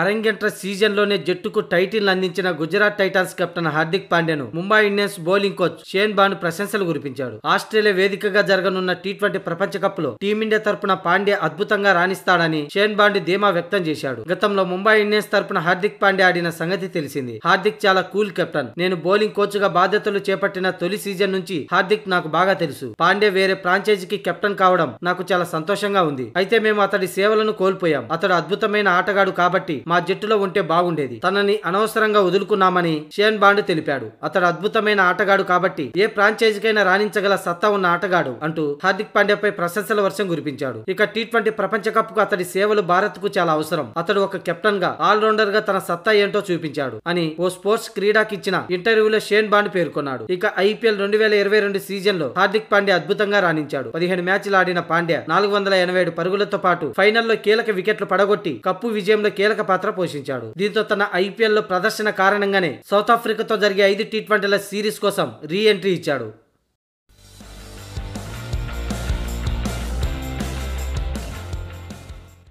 అరంగేట్ర సీజన్లోనే జట్టుకు టైటిల్ అందించిన Gujarat Titans captain Hardik పాండ్యను Mumbai Indians bowling coach Shane బాను ప్రశంసలు కురిపించాడు ఆస్ట్రేలియా వేదికగా జరగనున్న టీ ట్వంటీ ప్రపంచ కప్ లో టీమిండియా తరపున పాండ్యా అద్భుతంగా రాణిస్తాడని షేన్ బాండ్ ధీమా వ్యక్తం చేశాడు గతంలో ముంబై ఇండియన్స్ తరపున హార్దిక్ పాండ్యా ఆడిన సంగతి తెలిసింది హార్దిక్ చాలా కూల్ కెప్టెన్ నేను బౌలింగ్ కోచ్ గా బాధ్యతలు చేపట్టిన తొలి సీజన్ నుంచి హార్దిక్ నాకు బాగా తెలుసు పాండే వేరే ఫ్రాంచైజీకి కెప్టెన్ కావడం నాకు చాలా సంతోషంగా ఉంది అయితే మేము అతడి సేవలను కోల్పోయాం అతడు అద్భుతమైన ఆటగాడు కాబట్టి మా జట్టులో ఉంటే బాగుండేది తనని అనవసరంగా వదులుకున్నామని షేన్ బాండ్ తెలిపాడు అతడు అద్భుతమైన ఆటగాడు కాబట్టి ఏ ఫ్రాంచైజీకైనా రాణించగల సత్తా ఉన్న ఆటగాడు అంటూ హార్దిక్ పాండ్యాపై ప్రశంసల వర్షం కురిపించాడు ఇక టీ ట్వంటీ ప్రపంచ కప్ కు అతడి సేవలు భారత్ కు చాలా అవసరం అతడు ఒక కెప్టెన్ గా ఆల్రౌండర్ గా తన సత్తా ఏంటో చూపించాడు అని ఓ స్పోర్ట్స్ క్రీడాకిచ్చిన ఇంటర్వ్యూలో షేన్ బాండ్ పేర్కొన్నాడు ఇక ఐపీఎల్ రెండు వేల ఇరవై రెండు సీజన్ లో హార్దిక్ పాండ్యా అద్భుతంగా రాణించాడు పదిహేను మ్యాచ్లు ఆడిన పాండ్యా నాలుగు వందల ఎనభై పరుగులతో పాటు ఫైనల్లో కీలక వికెట్లు పడగొట్టి కప్పు విజయంలో కీలక పాత్ర పోషించాడు దీంతో తన లో ప్రదర్శన కారణంగానే సౌత్ ఆఫ్రికాతో జరిగే ఐదు టీ ట్వంటీల సిరీస్ కోసం రీ ఎంట్రీ ఇచ్చాడు